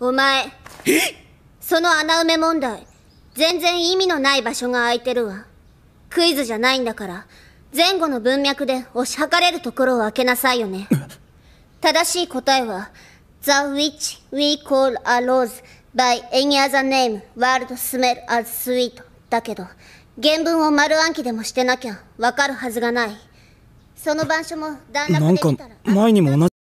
お前その穴埋め問題全然意味のない場所が空いてるわクイズじゃないんだから前後の文脈で押し量れるところを開けなさいよね 正しい答えは The which we call a rose by any other name world smell as sweet だけど原文を丸暗記でもしてなきゃわかるはずがないその番書も段落で見たら